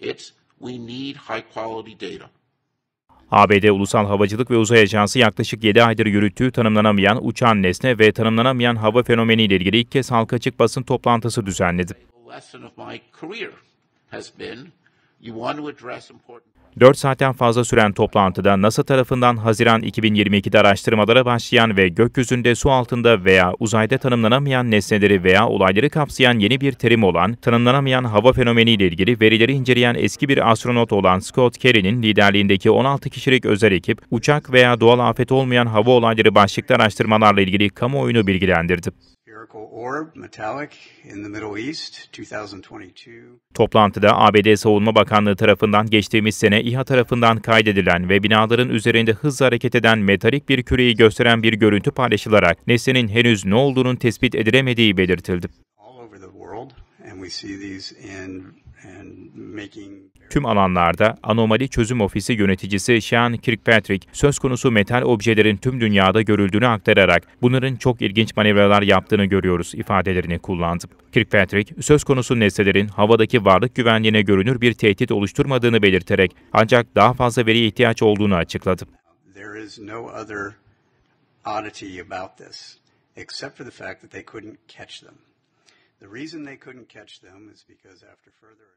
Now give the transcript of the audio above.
It's we need high quality data. ABD Ulusal Havacılık ve Uzay Ajansı yaklaşık 7 aydır yürüttüğü tanımlanamayan uçan nesne ve tanımlanamayan hava fenomeniyle ilgili ilk kez halka açık basın toplantısı düzenledi. 4 saatten fazla süren toplantıda NASA tarafından Haziran 2022'de araştırmalara başlayan ve gökyüzünde, su altında veya uzayda tanımlanamayan nesneleri veya olayları kapsayan yeni bir terim olan tanımlanamayan hava fenomeni" ile ilgili verileri inceleyen eski bir astronot olan Scott Kelly'nin liderliğindeki 16 kişilik özel ekip, uçak veya doğal afet olmayan hava olayları başlıklı araştırmalarla ilgili kamuoyunu bilgilendirdi. Toplantıda ABD Savunma Bakanlığı tarafından geçtiğimiz sene İHA tarafından kaydedilen ve binaların üzerinde hızla hareket eden metalik bir küreyi gösteren bir görüntü paylaşılarak nesnenin henüz ne olduğunun tespit edilemediği belirtildi. Tüm alanlarda Anomali Çözüm Ofisi yöneticisi Sean Kirkpatrick söz konusu metal objelerin tüm dünyada görüldüğünü aktararak bunların çok ilginç manevralar yaptığını görüyoruz ifadelerini kullandı. Kirkpatrick söz konusu nesnelerin havadaki varlık güvenliğine görünür bir tehdit oluşturmadığını belirterek ancak daha fazla veriye ihtiyaç olduğunu açıkladı. except for the fact that they couldn't catch them. The reason they couldn't catch them is because after further